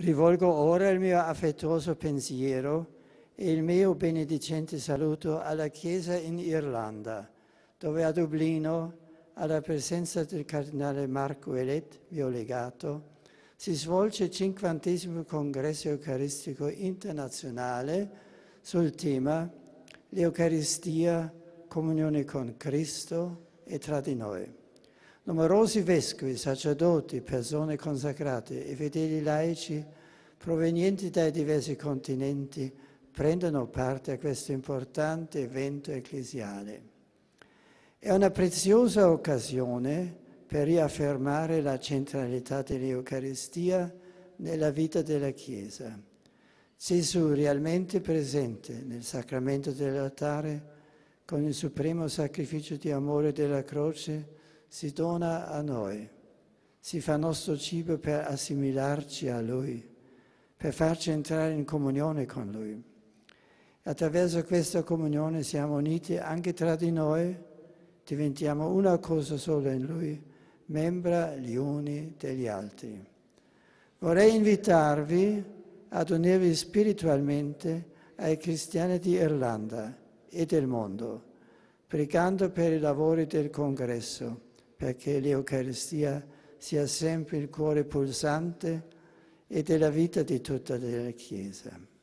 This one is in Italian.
Rivolgo ora il mio affettuoso pensiero e il mio benedicente saluto alla Chiesa in Irlanda, dove a Dublino, alla presenza del Cardinale Marco Elet, mio legato, si svolge il cinquantesimo congresso eucaristico internazionale sul tema L'Eucaristia, comunione con Cristo e tra di noi. Numerosi vescovi, sacerdoti, persone consacrate e fedeli laici provenienti dai diversi continenti prendono parte a questo importante evento ecclesiale. È una preziosa occasione per riaffermare la centralità dell'Eucaristia nella vita della Chiesa. Gesù realmente presente nel sacramento dell'altare con il supremo sacrificio di amore della croce si dona a noi, si fa nostro cibo per assimilarci a Lui, per farci entrare in comunione con Lui. Attraverso questa comunione siamo uniti anche tra di noi, diventiamo una cosa sola in Lui, membra gli uni degli altri. Vorrei invitarvi ad unirvi spiritualmente ai cristiani di Irlanda e del mondo, pregando per i lavori del congresso perché l'Eucaristia sia sempre il cuore pulsante e della vita di tutta la Chiesa.